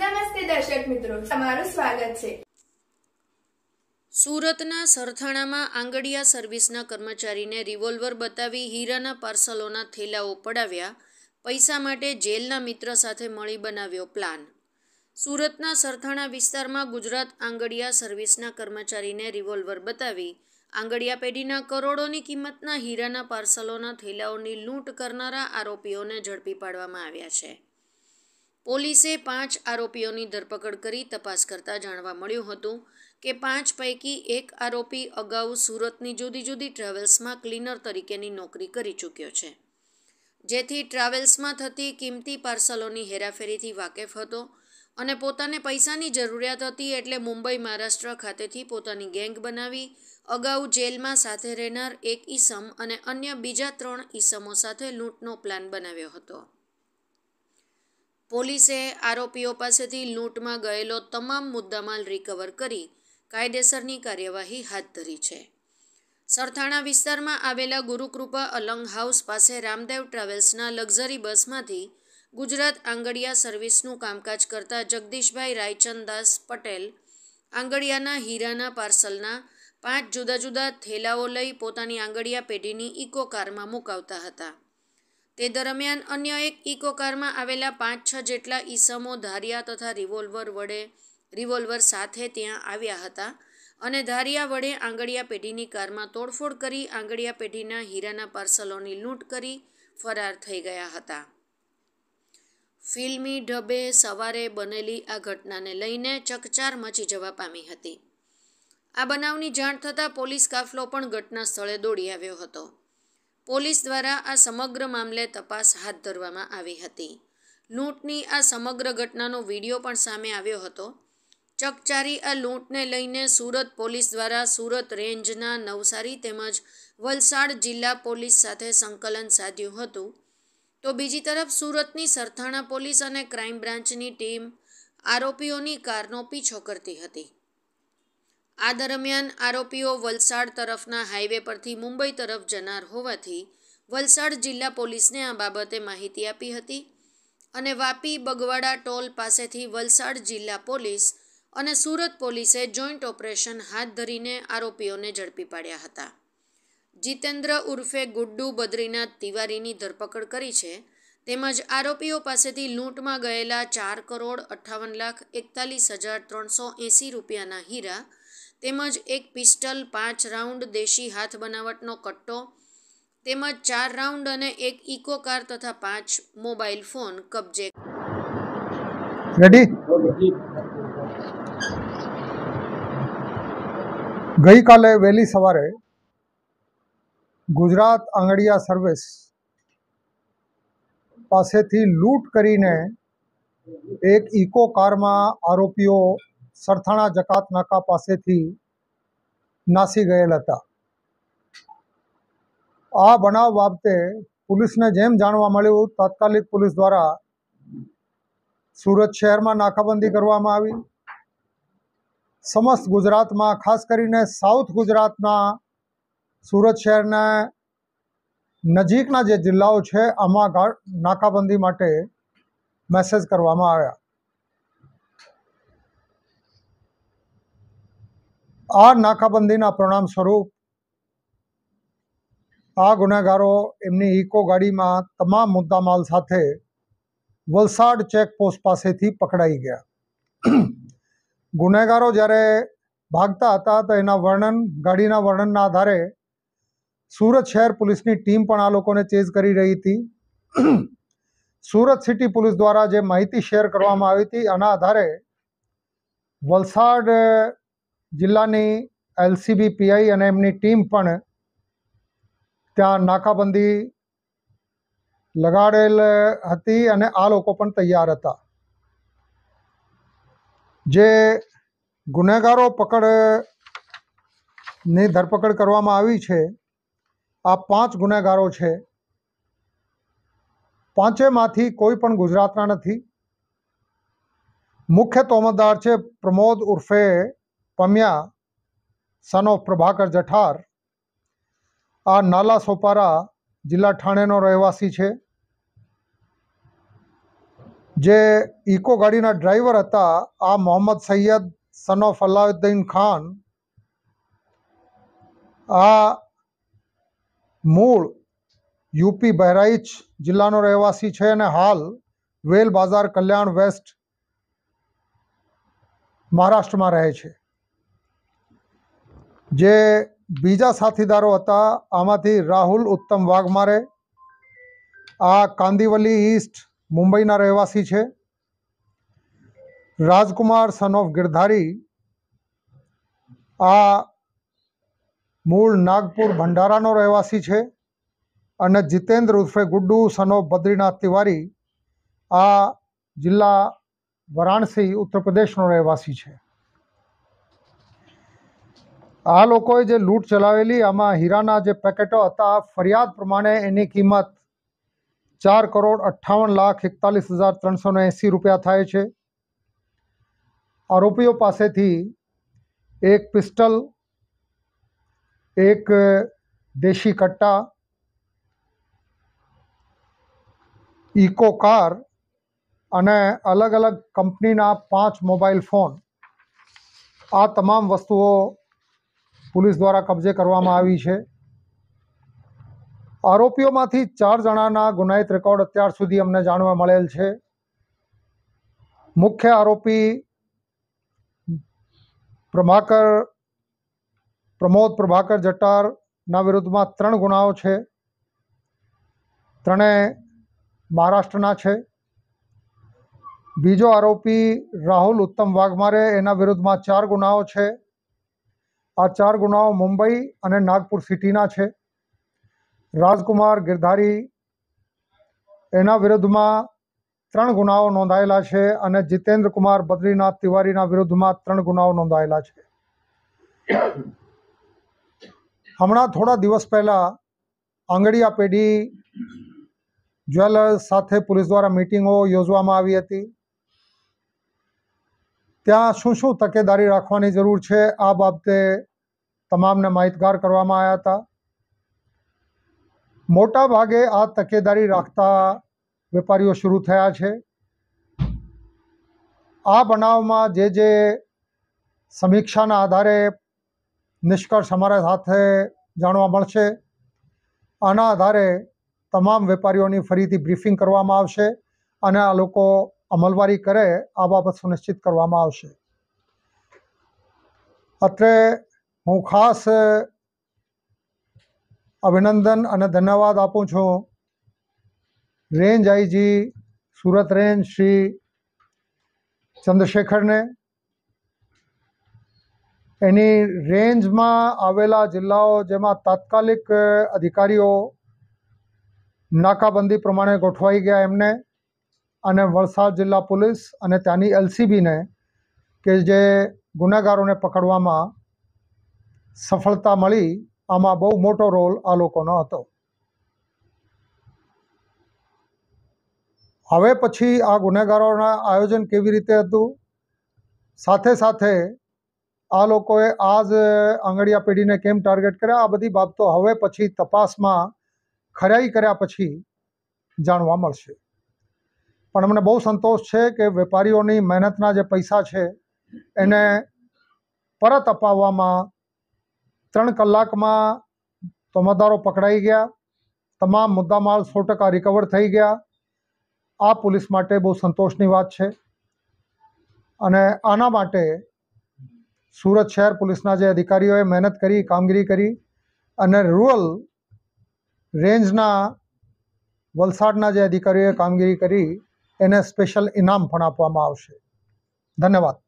નમસ્તે દર્શક મિત્રો તમારું સ્વાગત છે સુરતના સરથાણામાં આંગડિયા સર્વિસના કર્મચારીને રિવોલ્વર બતાવી હીરાના પાર્સલોના થેલાઓ પડાવ્યા પૈસા માટે જેલના મિત્ર સાથે મળી બનાવ્યો પ્લાન સુરતના સરથાણા વિસ્તારમાં ગુજરાત આંગડિયા સર્વિસના કર્મચારીને રિવોલ્વર બતાવી આંગડિયા પેઢીના કરોડોની કિંમતના હીરાના પાર્સલોના થેલાઓની લૂંટ કરનારા આરોપીઓને ઝડપી પાડવામાં આવ્યા છે પોલીસે પાંચ આરોપીઓની ધરપકડ કરી તપાસ કરતા જાણવા મળ્યું હતું કે પાંચ પૈકી એક આરોપી અગાઉ સુરતની જુદી જુદી ટ્રાવેલ્સમાં ક્લીનર તરીકેની નોકરી કરી ચૂક્યો છે જેથી ટ્રાવેલ્સમાં થતી કિંમતી પાર્સલોની હેરાફેરીથી વાકેફ હતો અને પોતાને પૈસાની જરૂરિયાત હતી એટલે મુંબઈ મહારાષ્ટ્ર ખાતેથી પોતાની ગેંગ બનાવી અગાઉ જેલમાં સાથે રહેનાર એક ઈસમ અને અન્ય બીજા ત્રણ ઈસમો સાથે લૂંટનો પ્લાન બનાવ્યો હતો પોલીસે આરોપીઓ પાસેથી લૂંટમાં ગયેલો તમામ મુદ્દામાલ રિકવર કરી કાયદેસરની કાર્યવાહી હાથ ધરી છે સરથાણા વિસ્તારમાં આવેલા ગુરુકૃપા અલંગ હાઉસ પાસે રામદેવ ટ્રાવેલ્સના લક્ઝરી બસમાંથી ગુજરાત આંગડિયા સર્વિસનું કામકાજ કરતા જગદીશભાઈ રાયચંદદાસ પટેલ આંગડિયાના હીરાના પાર્સલના પાંચ જુદા જુદા થેલાઓ લઈ પોતાની આંગડિયા પેઢીની ઇકો કારમાં મુકાવતા હતા તે દરમિયાન અન્ય એક ઇકો કારમાં આવેલા પાંચ છ જેટલા ઈસમો ધારિયા તથા રિવોલ્વર વડે રિવોલ્વર સાથે ત્યાં આવ્યા હતા અને ધારિયા વડે આંગળિયા પેઢીની કારમાં તોડફોડ કરી આંગળિયા પેઢીના હીરાના પાર્સલોની લૂંટ કરી ફરાર થઈ ગયા હતા ફિલ્મી ઢબે સવારે બનેલી આ ઘટનાને લઈને ચકચાર મચી જવા પામી હતી આ બનાવની જાણ થતાં પોલીસ કાફલો પણ ઘટના સ્થળે દોડી આવ્યો હતો પોલીસ દ્વારા આ સમગ્ર મામલે તપાસ હાથ ધરવામાં આવી હતી લૂંટની આ સમગ્ર ઘટનાનો વિડીયો પણ સામે આવ્યો હતો ચકચારી આ લૂંટને લઈને સુરત પોલીસ દ્વારા સુરત રેન્જના નવસારી તેમજ વલસાડ જિલ્લા પોલીસ સાથે સંકલન સાધ્યું હતું તો બીજી તરફ સુરતની સરથાણા પોલીસ અને ક્રાઇમ બ્રાન્ચની ટીમ આરોપીઓની કારનો પીછો કરતી હતી આ દરમિયાન આરોપીઓ વલસાડ તરફના હાઈવે પરથી મુંબઈ તરફ જનાર હોવાથી વલસાડ જિલ્લા પોલીસને આ બાબતે માહિતી આપી હતી અને વાપી બગવાડા ટોલ પાસેથી વલસાડ જિલ્લા પોલીસ અને સુરત પોલીસે જોઈન્ટ ઓપરેશન હાથ ધરીને આરોપીઓને ઝડપી પાડ્યા હતા જીતેન્દ્ર ઉર્ફે ગુડ્ડુ બદ્રીનાથ તિવારીની ધરપકડ કરી છે તેમજ આરોપીઓ પાસેથી લૂંટમાં ગયેલા ચાર કરોડ અઠ્ઠાવન લાખ એકતાલીસ હજાર ત્રણસો એંસી રૂપિયાના હીરા તેમજ એક પિસ્ટલ પાંચ રાઉન્ડ દેશી હાથ બનાવટનો કટ્ટો તેમજ ચાર રાઉન્ડ અને એક ઇકો કાર તથા પાંચ મોબાઈલ ફોન કબજે રેડી ગઈકાલે વહેલી સવારે ગુજરાત આંગડિયા સર્વિસ પાસેથી લૂંટ કરીને એક ઇકો કારમાં આરોપીઓ સરથાણા જકાત નાકા પાસેથી નાસી ગયેલ હતા આ બનાવ બાબતે પોલીસને જેમ જાણવા મળ્યું તાત્કાલિક પોલીસ દ્વારા સુરત શહેરમાં નાકાબંધી કરવામાં આવી સમસ્ત ગુજરાતમાં ખાસ કરીને સાઉથ ગુજરાતના સુરત શહેરના નજીકના જે જિલ્લાઓ છે આમાં નાકાબંધી માટે મેસેજ કરવામાં આવ્યા આ નાકાબંધીના પરિણામ સ્વરૂપ આ ગુનેગારો એમની ઇકો ગાડીમાં તમામ મુદ્દામાલ સાથે વલસાડ ચેકપોસ્ટ પાસેથી પકડાઈ ગયા ગુનેગારો જ્યારે ભાગતા હતા તો એના વર્ણન ગાડીના વર્ણનના આધારે સુરત શહેર પોલીસની ટીમ પણ આ લોકોને ચેઝ કરી રહી હતી સુરત સિટી પોલીસ દ્વારા જે માહિતી શેર કરવામાં આવી હતી આના આધારે વલસાડ જિલ્લાની એલસીબી પીઆઈ અને એમની ટીમ પણ ત્યાં નાકાબંધી લગાડેલ હતી અને આ લોકો પણ તૈયાર હતા જે ગુનેગારો પકડની ધરપકડ કરવામાં આવી છે આ પાંચ ગુનેગારો છે પાંચેમાંથી કોઈ પણ ગુજરાતના નથી મુખ્ય તોમતદાર છે પ્રમોદ ઉર્ફે પમ્યા સન ઓફ પ્રભાકર જઠાર આ નાલા સોપારા જિલ્લા ઠાણેનો રહેવાસી છે જે ઇકો ગાડીના ડ્રાઈવર હતા આ મોહમ્મદ સૈયદ સન ઓફ અલાઉદ્દીન ખાન આ મૂળ યુપી બહરાઈચ જિલ્લાનો રહેવાસી છે અને હાલ વેલ બાજાર કલ્યાણ વેસ્ટ મહારાષ્ટ્રમાં રહે છે જે બીજા સાથીદારો હતા આમાંથી રાહુલ ઉત્તમ વાઘમારે આ કાંદીવલી ઈસ્ટ મુંબઈના રહેવાસી છે રાજકુમાર સન ઓફ ગિરધારી આ મૂળ નાગપુર ભંડારાનો રહેવાસી છે અને જીતેન્દ્ર ઉર્ફે ગુડ્ડુ સન ઓફ બદ્રીનાથ તિવારી આ જિલ્લા વારાણસી ઉત્તરપ્રદેશનો રહેવાસી છે આ લોકોએ જે લૂંટ ચલાવેલી આમાં હીરાના જે પેકેટો હતા ફરિયાદ પ્રમાણે એની કિંમત ચાર કરોડ અઠ્ઠાવન લાખ એકતાલીસ હજાર ત્રણસો એંસી રૂપિયા થાય છે આરોપીઓ પાસેથી એક પિસ્ટલ એક દેશી કટ્ટા ઇકો કાર અને અલગ અલગ કંપનીના પાંચ મોબાઈલ ફોન આ તમામ વસ્તુઓ પોલીસ દ્વારા કબજે કરવામાં આવી છે આરોપીઓમાંથી ચાર જણાના ગુનાહિત રેકોર્ડ અત્યાર સુધી અમને જાણવા મળેલ છે મુખ્ય આરોપી પ્રભાકર પ્રમોદ પ્રભાકર જટ્ટારના વિરુદ્ધમાં ત્રણ ગુનાઓ છે ત્રણે મહારાષ્ટ્રના છે બીજો આરોપી રાહુલ ઉત્તમ વાઘમારે એના વિરુદ્ધમાં ચાર ગુનાઓ છે આ ચાર ગુનાઓ મુંબઈ અને નાગપુર સિટીના છે રાજકુમાર ગિરધારી એના વિરુદ્ધમાં ત્રણ ગુનાઓ નોંધાયેલા છે અને જીતેન્દ્ર કુમાર બદ્રીનાથ તિવારીના વિરુદ્ધમાં ત્રણ ગુનાઓ નોંધાયેલા છે હમણાં થોડા દિવસ પહેલાં આંગળીયા પેઢી જ્વેલર્સ સાથે પોલીસ દ્વારા મિટિંગો યોજવામાં આવી હતી ત્યાં શું શું તકેદારી રાખવાની જરૂર છે આ બાબતે તમામને માહિતગાર કરવામાં આવ્યા હતા મોટા ભાગે આ તકેદારી રાખતા વેપારીઓ શરૂ થયા છે આ બનાવમાં જે જે સમીક્ષાના આધારે નિષ્કર્ષ અમારા સાથે જાણવા મળશે આના આધારે તમામ વેપારીઓની ફરીથી બ્રીફિંગ કરવામાં આવશે અને આ લોકો અમલવારી કરે આ બાબત સુનિશ્ચિત કરવામાં આવશે અત્રે હું ખાસ અભિનંદન અને ધન્યવાદ આપું છું range IG Surat range Shri ચંદ્રશેખરને એની રેન્જમાં આવેલા જિલ્લાઓ જેમાં તાત્કાલિક અધિકારીઓ નાકાબંધી પ્રમાણે ગોઠવાઈ ગયા એમને અને વલસાડ જિલ્લા પોલીસ અને ત્યાંની એલસીબીને કે જે ગુનેગારોને પકડવામાં સફળતા મળી આમાં બહુ મોટો રોલ આ લોકોનો હતો હવે પછી આ ગુનેગારોના આયોજન કેવી રીતે હતું સાથે સાથે આ લોકોએ આ જ આંગળીયા પેઢીને કેમ ટાર્ગેટ કર્યા આ બધી બાબતો હવે પછી તપાસમાં ખરાઈ કર્યા પછી જાણવા મળશે પણ અમને બહુ સંતોષ છે કે વેપારીઓની મહેનતના જે પૈસા છે એને પરત અપાવવામાં ત્રણ કલાકમાં તોમતદારો પકડાઈ ગયા તમામ મુદ્દામાલ સો ટકા રિકવર થઈ ગયા આ પોલીસ માટે બહુ સંતોષની વાત છે અને આના માટે સુરત શહેર પોલીસના જે અધિકારીઓએ મહેનત કરી કામગીરી કરી અને રૂરલ રેન્જના વલસાડના જે અધિકારીઓએ કામગીરી કરી એને સ્પેશિયલ ઇનામ પણ આપવામાં આવશે ધન્યવાદ